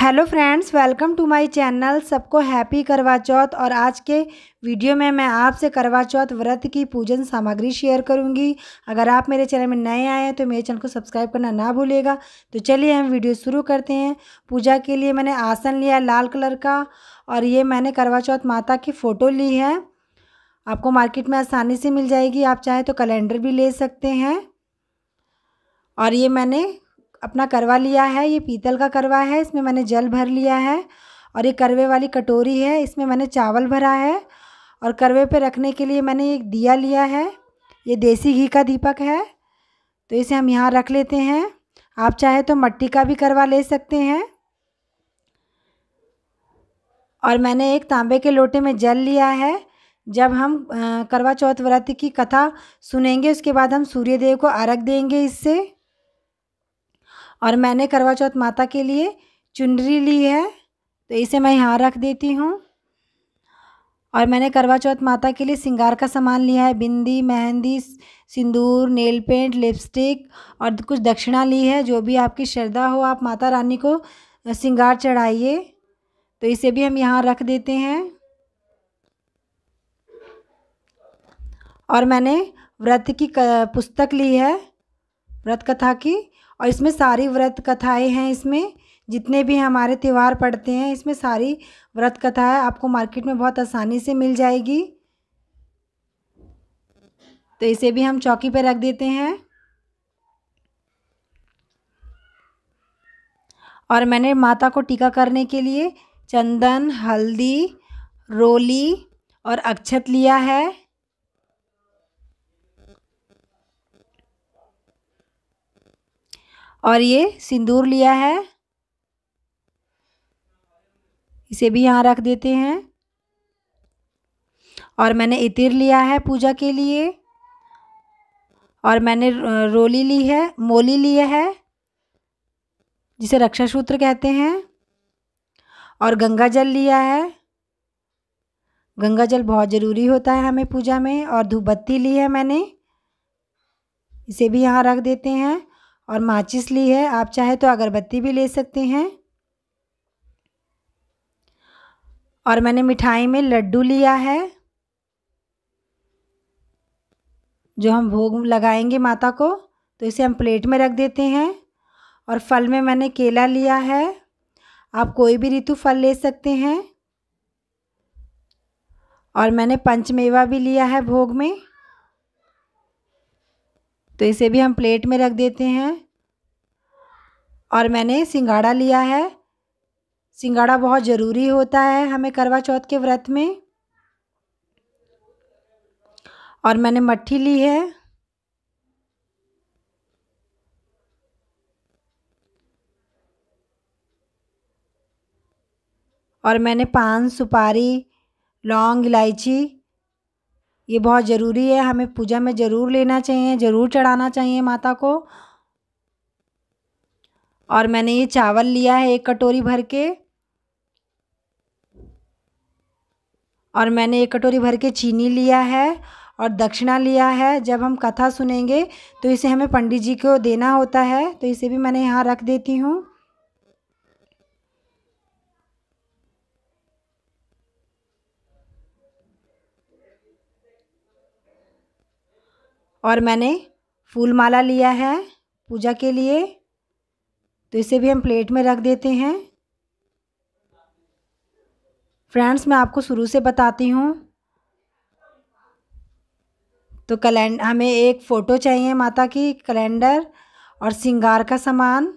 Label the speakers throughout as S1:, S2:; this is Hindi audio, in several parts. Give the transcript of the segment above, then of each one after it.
S1: hello friends welcome to my channel सबको हैप्पी करवा चौथ और आज के वीडियो में मैं आपसे करवा चौथ व्रत की पूजन सामग्री शेयर करूंगी अगर आप मेरे चैनल में नए आए हैं तो मेरे चैनल को सब्सक्राइब करना ना भूलेगा तो चलिए हम वीडियो शुरू करते हैं पूजा के लिए मैंने आसन लिया लाल कलर का और ये मैंने करवा चौथ माता की फ़ोटो ली है आपको मार्केट में आसानी से मिल जाएगी आप चाहें तो कैलेंडर भी ले सकते हैं और ये मैंने अपना करवा लिया है ये पीतल का करवा है इसमें मैंने जल भर लिया है और ये करवे वाली कटोरी है इसमें मैंने चावल भरा है और करवे पे रखने के लिए मैंने एक दिया लिया है ये देसी घी का दीपक है तो इसे हम यहाँ रख लेते हैं आप चाहे तो मट्टी का भी करवा ले सकते हैं और मैंने एक तांबे के लोटे में जल लिया है जब हम करवा चौथ व्रत की कथा सुनेंगे उसके बाद हम सूर्यदेव को अर्घ देंगे इससे और मैंने करवा चौथ माता के लिए चुनरी ली है तो इसे मैं यहाँ रख देती हूँ और मैंने करवा चौथ माता के लिए सिंगार का सामान लिया है bindi mehndi sindoor nail paint lipstick और कुछ दक्षिणा ली है जो भी आपकी श्रद्धा हो आप माता रानी को सिंगार चढ़ाइए तो इसे भी हम यहाँ रख देते हैं और मैंने व्रत की पुस्तक ली है व्रत कथा की और इसमें सारी व्रत कथाएं हैं इसमें जितने भी हमारे त्यौहार पड़ते हैं इसमें सारी व्रत कथाएं आपको मार्केट में बहुत आसानी से मिल जाएगी तो इसे भी हम चौकी पर रख देते हैं और मैंने माता को टीका करने के लिए चंदन हल्दी रोली और अक्षत लिया है और ये सिंदूर लिया है इसे भी यहाँ रख देते हैं और मैंने इतिर लिया है पूजा के लिए और मैंने रोली ली है मोली लिया है जिसे रक्षा सूत्र कहते हैं और गंगा जल लिया है गंगा जल बहुत ज़रूरी होता है हमें पूजा में और धूपबत्ती ली है मैंने इसे भी यहाँ रख देते हैं और माचिस ली है आप चाहे तो अगरबत्ती भी ले सकते हैं और मैंने मिठाई में लड्डू लिया है जो हम भोग लगाएंगे माता को तो इसे हम प्लेट में रख देते हैं और फल में मैंने केला लिया है आप कोई भी ऋतु फल ले सकते हैं और मैंने पंचमेवा भी लिया है भोग में तो इसे भी हम प्लेट में रख देते हैं और मैंने सिंगाड़ा लिया है सिंगाड़ा बहुत ज़रूरी होता है हमें करवा चौथ के व्रत में और मैंने मट्ठी ली है और मैंने पान सुपारी लौंग इलायची ये बहुत ज़रूरी है हमें पूजा में ज़रूर लेना चाहिए ज़रूर चढ़ाना चाहिए माता को और मैंने ये चावल लिया है एक कटोरी भर के और मैंने एक कटोरी भर के चीनी लिया है और दक्षिणा लिया है जब हम कथा सुनेंगे तो इसे हमें पंडित जी को देना होता है तो इसे भी मैंने यहाँ रख देती हूँ और मैंने फूल माला लिया है पूजा के लिए तो इसे भी हम प्लेट में रख देते हैं फ्रेंड्स मैं आपको शुरू से बताती हूँ तो कैलेंडर हमें एक फ़ोटो चाहिए माता की कैलेंडर और सिंगार का सामान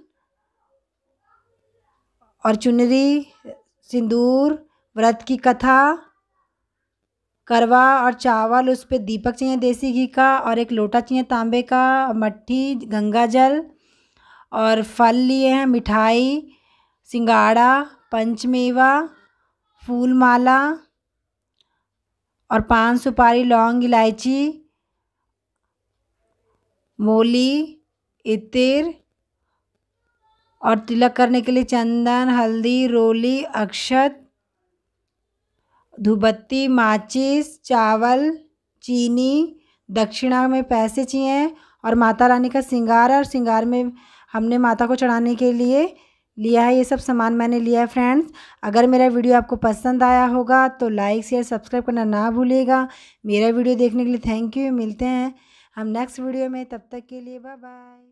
S1: और चुनरी सिंदूर व्रत की कथा करवा और चावल उस पर दीपक चाहिए देसी घी का और एक लोटा चाहिए तांबे का मट्ठी गंगा जल और फल लिए हैं मिठाई सिंगाड़ा पंचमेवा फूल माला और पान सुपारी लौंग इलायची मूली इतिर और तिलक करने के लिए चंदन हल्दी रोली अक्षत धुबत्ती माचिस चावल चीनी दक्षिणा में पैसे चाहिए और माता रानी का सिंगार है और सिंगार में हमने माता को चढ़ाने के लिए लिया है ये सब सामान मैंने लिया है फ्रेंड्स अगर मेरा वीडियो आपको पसंद आया होगा तो लाइक शेयर सब्सक्राइब करना ना भूलिएगा मेरा वीडियो देखने के लिए थैंक यू मिलते हैं हम नेक्स्ट वीडियो में तब तक के लिए बाय बाय